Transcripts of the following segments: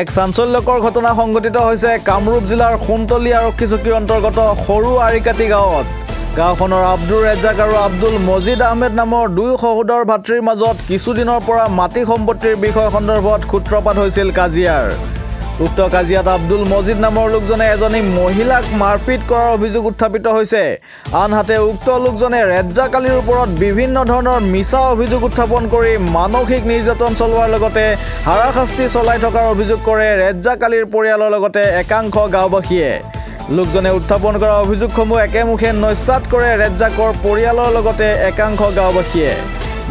এক চাঞ্চল্যকৰ ঘটনা সংঘটিত হৈছে কামৰূপ জিলাৰ সোণতলি আৰক্ষী চকীৰ অন্তৰ্গত সৰু আৰিকাটি গাঁৱত গাঁওখনৰ আব্দুল ৰেজাক আৰু আব্দুল মজিদ আহমেদ নামৰ দুই সহোদৰ ভাতৃৰ মাজত কিছুদিনৰ পৰা মাটি সম্পত্তিৰ বিষয় সন্দৰ্ভত সূত্ৰপাত হৈছিল কাজিয়াৰ উক্ত কাজিয়াত আব্দুল মজিদ নামৰ লোকজনে এজনী মহিলাক মাৰপিট কৰাৰ অভিযোগ উত্থাপিত হৈছে আনহাতে উক্ত লোকজনে ৰেজ্জাকালিৰ ওপৰত বিভিন্ন ধৰণৰ মিছা অভিযোগ উত্থাপন কৰি মানসিক নিৰ্যাতন চলোৱাৰ লগতে হাৰাশাস্তি চলাই থকাৰ অভিযোগ কৰে ৰেজ্জাকালিৰ পৰিয়ালৰ লগতে একাংশ গাঁওবাসীয়ে লোকজনে উত্থাপন কৰা অভিযোগসমূহ একেমুখে নস্যাত কৰে ৰেজ্জাকৰ পৰিয়ালৰ লগতে একাংশ গাঁওবাসীয়ে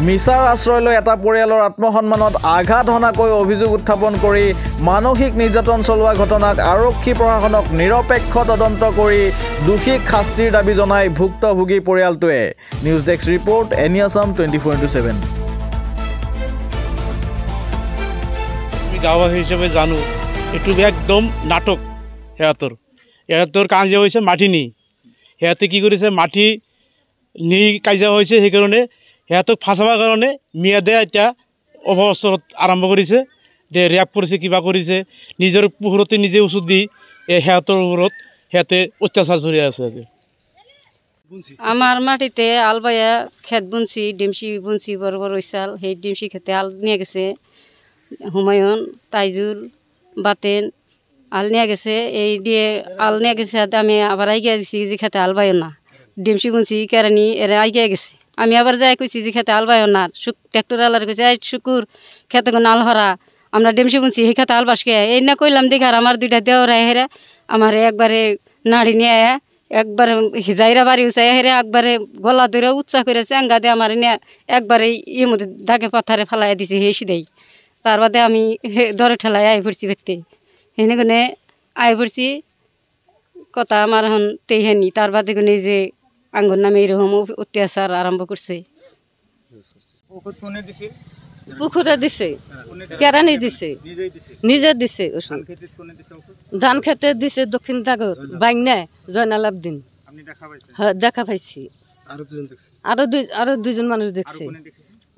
মিছাৰ আশ্ৰয় এটা পৰিয়ালৰ আত্মসন্মানত আঘাত হনাকৈ অভিযোগ উত্থাপন কৰি মানসিক নিৰ্যাতন চলোৱা ঘটনাক আৰক্ষী প্ৰশাসনক নিৰপেক্ষ তদন্ত কৰি দোষীক শাস্তিৰ দাবী জনাই ভুক্তভোগী পৰিয়ালটোৱে news desk report ANI Assam twenty four into seven আমি গাঁওবাসী হিসেবে জানো একটু একদম নাটক হেয়াতর হেয়াতর কাজে হয়েছে মাটি নি হেয়াতে কি করেছে মাটি নি কাজা হয়েছে সেই কারণে সেহেতু ফাঁচাবার কাৰণে মিয়াদে এতিয়া অৱস্থৰত আৰম্ভ কৰিছে যে ৰেপ কৰিছে কিবা কৰিছে নিজৰ পোহৰতে নিজে ওচৰত দি এই সিহঁতৰ ওপৰত সিহঁতে অত্যাচাৰ চলি আছে আজি আমার মাটিতে আলবায়া খেত বুনছি ডিমসি বুনছি বৰ বড় ওইসাল সেই ডিমসি খেতে আল নিয়া গেছে হুমায়ুন তাইজুল বাতেন আল নিয়া গেছে এই দিয়ে আল নিয়া গেছে আমি আবাৰ আইগিয়ে গেছি যে খেতে আলবায়ো বায়ন না ডিমসি বুনছি কেরানি এরা আইগিয়ে গেছে আমি আবার যাই কইছি যে খেতে আলবাই ওনার সুখ আলার কইছি এই শুকুর খেতে কোনো আলহরা আমরা ডেমসে গুনছি হে খেতে আলবাস কে এই না কইলাম দেখি আর আমার দুইটা দেওরা হেরা আমার একবারে নাড়ি নিয়ে একবার হিজাইরা বাড়ি উচাই হেরে একবারে গলা ধরে উৎসাহ করে চ্যাঙ্গা দিয়ে আমার নিয়ে একবারে ইয়ে মধ্যে দাগে পাথারে ফেলাই দিছি হেসি দেই তার বাদে আমি ডরে ঠেলায় আই পড়ছি ভেতে হেনে গুনে আই পড়ছি কথা আমার হন তেই হেনি তার বাদে গুনে যে আঙ্গুর নামে এরকম অত্যাচার আরম্ভ করছে পুকুরে দিছে হ্যাঁ। কেরানি দিছে নিজে দিছে ধান খেতে দিছে দক্ষিণ দাগর বাইনে জয়নাল আবদিন হ্যাঁ দেখা পাইছি আরো দুই আরো দুজন মানুষ দেখছে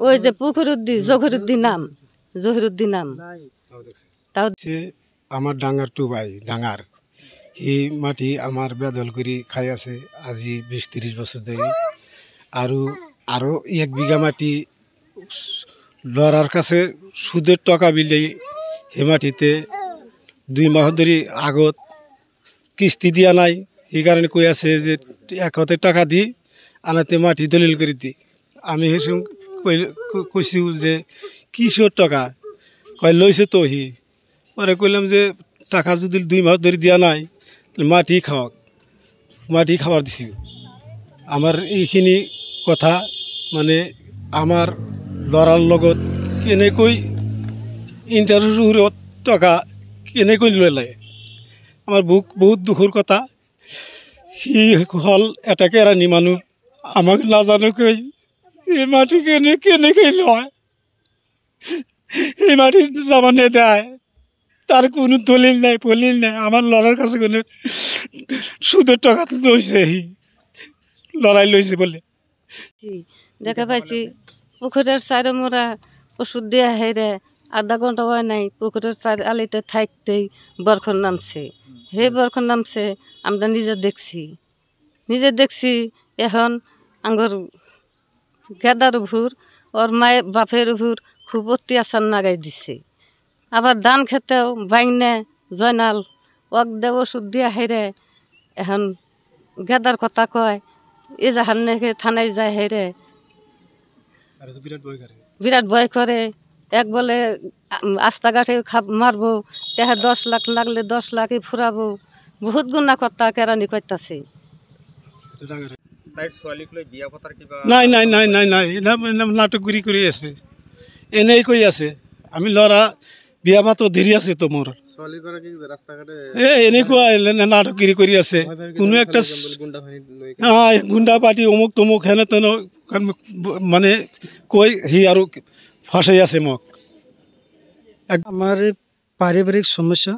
ওই যে পুকুরুদ্দি জহরুদ্দি নাম জহরুদ্দি নাম তাও আমার ডাঙ্গার টু ভাই ডাঙ্গার সেই মাটি আমার বেদল করি খাই আছে আজি বিশ তিরিশ বছর ধরে আৰু আরও এক বিঘা মাটি লড়ার কাছে সুদের টাকা বিলে সে মাটিতে দুই মাস ধরে আগত কিস্তি দিয়া নাই সেই কারণে কই আছে যে একতে হাতে টাকা দি আনাতে মাটি দলিল করে দি আমি সেই কৈছোঁ যে কিসের টাকা কয় লইছে তো সি পরে কইলাম যে টাকা যদি দুই মাস ধরে দিয়া নাই মাটি খাওক মাটি খাবার দিছি আমার এইখিনি কথা মানে আমার লড়ার লগত কেনেক ইন্টারভিউর টাকা কেনেক লাগে আমার বুক বহুত দুঃখর কথা সি হল এটাকে রানী মানুষ আমাক নজানোক এই মাটি কেনে কেনেক লয় এই মাটি জমা নেদায় তার কোনো দলিল নাই ফলিল নাই আমার লড়ার কাছে কোনো সুদের টাকা লইছে লড়াই লইছে বলে দেখা পাইছি পুকুরের সাইড মোরা ওষুধ দেওয়া রে আধা ঘন্টা হয় নাই পুকুরের সাইড আলিতে থাকতেই বরখন নামছে হে বরখন নামছে আমরা নিজে দেখছি নিজে দেখছি এখন আঙ্গর গেদার ভুর ওর মায়ের বাপের ভুর খুব অত্যাচার নাগাই দিছে আবার ধান খেতেও বাইনে জয়নাল ওক দে ওষুধ দিয়া হেরে এখন গেদার কথা কয় এ যাহার নাকি থানায় যায় হেরে বিরাট ভয় করে এক বলে আস্তাঘাটে খাব মারবো তেহে দশ লাখ লাগলে দশ লাখে ফুরাবো বহুত গুণা কথা কেরানি করতেছে নাই নাই নাই নাই নাই নাটক ঘুরি করে আছে এনেই কৈ আছে আমি ল'ৰা বিয়া পাতো দেৰি আছেতো মোৰ ছলি কৰে কি ৰাস্তাঘাটে এ এনেকো আইলে নাটকিৰি মানে কৈ সি আৰু ফাসাই আছে মোক আমাৰ পাৰিবাৰিক সমস্যা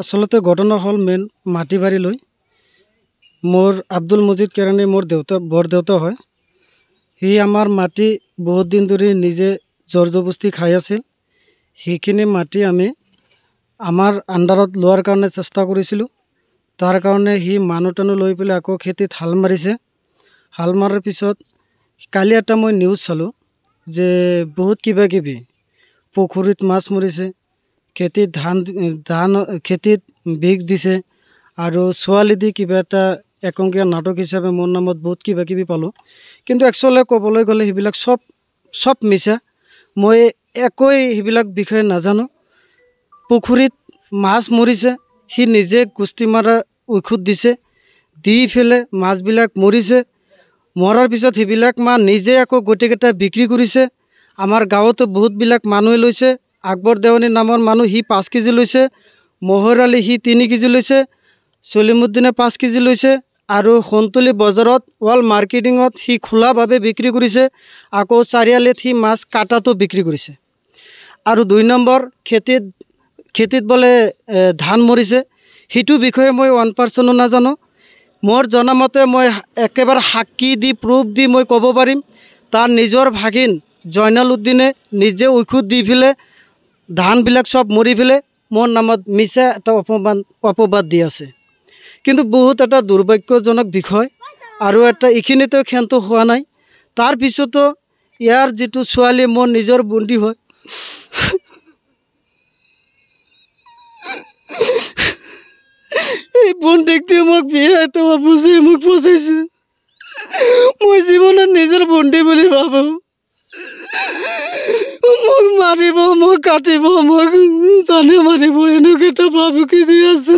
আচলতে ঘটনা হল মেইন মাটি বাড়ি লই মোৰ আব্দুল মজিদ কেৰানি মোৰ দেউতা বৰ দেউতা হয় সি আমাৰ মাটি বহুত দিন ধৰি নিজে জৰ্জবস্তি খাই আছিল সেইখিনি মাটি আমি আমাৰ আণ্ডাৰত লোৱাৰ কাৰণে চেষ্টা কৰিছিলোঁ তাৰ কাৰণে সি মানুহ টানু লৈ পেলাই আকৌ খেতিত হাল মাৰিছে হাল মাৰাৰ পিছত কালি এটা মই নিউজ চালোঁ যে বহুত কিবাকিবি পুখুৰীত মাছ মৰিছে খেতিত ধান ধান খেতিত বিষ দিছে আৰু ছোৱালী দি কিবা এটা একংকীয়া নাটক হিচাপে মোৰ নামত বহুত কিবাকিবি পালোঁ কিন্তু একচুৱেলি ক'বলৈ গ'লে সেইবিলাক চব চব মিছা মই একোৱেই সেইবিলাক বিষয়ে নাজানো পুখুৰীত মাছ মৰিছে সি নিজে কুস্তি মৰা ঔষধ দিছে দি পেলাই মাছবিলাক মৰিছে মৰাৰ পিছত সেইবিলাক মা নিজে আকৌ গোটেইকেইটা বিক্ৰী কৰিছে আমাৰ গাঁৱতো বহুতবিলাক মানুহে লৈছে আকবৰ দেৱানী নামৰ মানুহ সি পাঁচ কেজি লৈছে মহৰ আলি সি তিনি কেজি লৈছে চলিমুদ্দিনে পাঁচ কেজি লৈছে আৰু সন্তুলি বজাৰত ৱাল মাৰ্কেটিঙত সি খোলাভাৱে বিক্ৰী কৰিছে আকৌ চাৰিআলিত সি মাছ কাটাটো বিক্ৰী কৰিছে আৰু দুই নম্বৰ খেতিত খেতিত বোলে ধান মৰিছে সেইটো বিষয়ে মই ওৱান পাৰ্চেণ্টো নাজানো মোৰ জনামতে মই একেবাৰে সাক্ষী দি প্ৰুফ দি মই ক'ব পাৰিম তাৰ নিজৰ ভাগিন জয়নাল উদ্দিনে নিজে ঔষধ দি ফেলে ধানবিলাক চব মৰি ফেলে মোৰ নামত মিছা এটা অপমান অপবাদ দি আছে কিন্তু বহুত এটা দুৰ্ভাগ্যজনক বিষয় আৰু এটা এইখিনিতে ক্ষান্ত হোৱা নাই তাৰ পিছতো ইয়াৰ যিটো ছোৱালী মোৰ নিজৰ বন্দী হয় এই বন্দীকটোৱে মোক বিয়া এটা বুজি মোক বুজাইছে মই জীৱনত নিজৰ বন্দী বুলি ভাবোঁ মোক মাৰিব মোক কাটিব মোক জানে মাৰিব এনেকুৱা এটা ভাবুকি দি আছে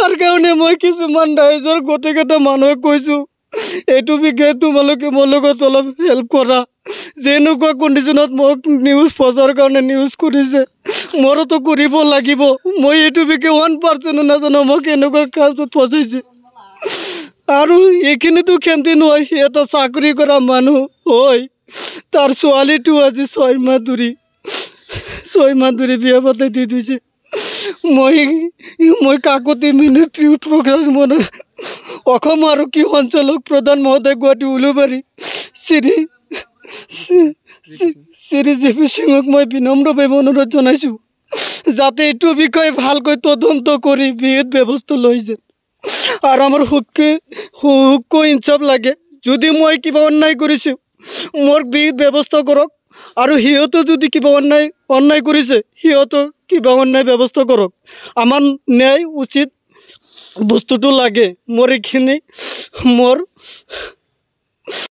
তাৰ কাৰণে মই কিছুমান ৰাইজৰ গোটেইকেইটা মানুহে কৈছোঁ এইটো বিষয়ে তোমালোকে মোৰ লগত অলপ হেল্প কৰা যেনেকুৱা কণ্ডিশ্যনত মোক নিউজ প্ৰচাৰৰ কাৰণে নিউজ কৰিছে মোৰোতো কৰিব লাগিব মই এইটো বিষয়ে ওৱান পাৰ্চেণ্টো নাজানো মোক এনেকুৱা কাজত ফচাইছে আৰু এইখিনিতো খেন্তি নহয় সি এটা চাকৰি কৰা মানুহ হয় তাৰ ছোৱালীটো আজি ছয় মাহ ধৰি ছয় মাহ ধৰি বিয়া পাতি দি দিছে মই মই কাকতি মিনিষ্ট্ৰী প্ৰকাশ মনে অসম আৰক্ষী সঞ্চালক প্ৰধান মহোদয় গুৱাহাটী উলুবাৰী শ্ৰী শ্ৰী জি পি সিঙক মই বিনম্ৰভাৱে অনুৰোধ জনাইছোঁ যাতে এইটো বিষয়ে ভালকৈ তদন্ত কৰি বিহুত ব্যৱস্থা লৈ যায় আৰু আমাৰ সুখী সুখ ইনচাফ লাগে যদি মই কিবা অন্যায় কৰিছোঁ মোৰ বিহুত ব্যৱস্থা কৰক আৰু সিহঁতো যদি কিবা অন্যায় অন্যায় কৰিছে সিহঁতক কিবা অন্যায় ব্যবস্থা করো আমার ন্যায় উচিত বস্তুটো লাগে মোৰ এইখিনি মোৰ